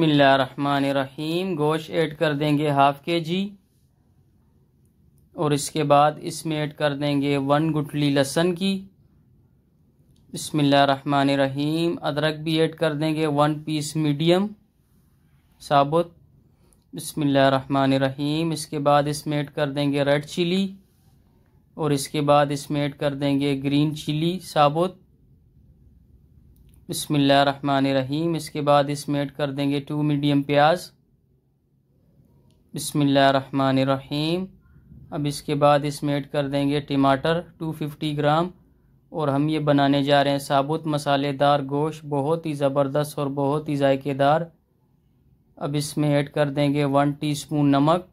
बसमीम गोश्त ऐड कर देंगे हाफ़ के जी और इसके बाद इसमें ऐड कर देंगे वन गुटली लहसन की बसमीम अदरक भी ऐड कर देंगे वन पीस मीडियम साबुत बसमीम इसके बाद इसमें ऐड कर देंगे रेड चिली और इसके बाद इसमें ऐड कर देंगे ग्रीन चिली साबुत रहीम इसके बाद इसमें ऐड कर देंगे टू मीडियम प्याज रहीम अब इसके बाद इसमें ऐड कर देंगे टमाटर 250 ग्राम और हम ये बनाने जा रहे हैं साबुत मसालेदार गोश बहुत ही ज़बरदस्त और बहुत ही जायकेदार अब इसमें ऐड कर देंगे वन टीस्पून नमक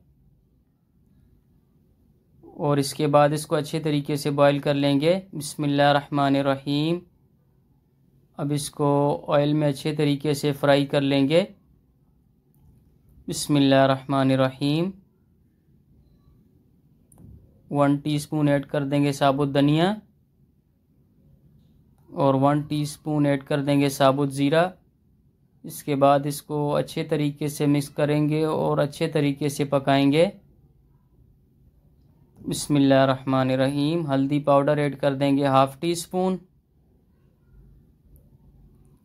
और इसके बाद इसको अच्छे तरीके से बॉईल कर लेंगे रहीम अब इसको ऑयल में अच्छे तरीके से फ्राई कर लेंगे बिसमीम वन टीस्पून ऐड कर देंगे साबुत धनिया और वन टीस्पून ऐड कर देंगे साबुत ज़ीरा इसके बाद इसको अच्छे तरीके से मिक्स करेंगे और अच्छे तरीके से पकाएंगे बिसमीम हल्दी पाउडर ऐड कर देंगे हाफ़ टी स्पून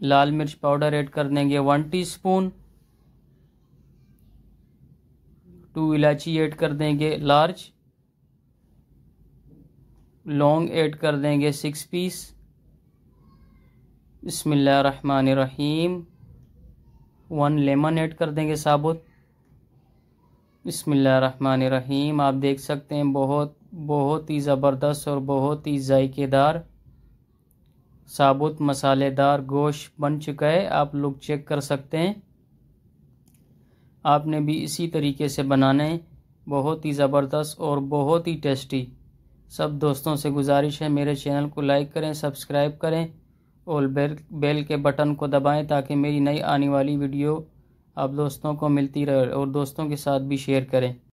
लाल मिर्च पाउडर ऐड कर देंगे वन टीस्पून टू इलायची ऐड कर देंगे लार्ज लौंग ऐड कर देंगे सिक्स पीस रहीम वन लेमन ऐड कर देंगे साबुत रहीम आप देख सकते हैं बहुत बहुत ही ज़बरदस्त और बहुत ही ज़ायकेदार साबुत मसालेदार गोश्त बन चुका है आप लोग चेक कर सकते हैं आपने भी इसी तरीके से बनाने बहुत ही ज़बरदस्त और बहुत ही टेस्टी सब दोस्तों से गुजारिश है मेरे चैनल को लाइक करें सब्सक्राइब करें और बेल बेल के बटन को दबाएं ताकि मेरी नई आने वाली वीडियो आप दोस्तों को मिलती रहे और दोस्तों के साथ भी शेयर करें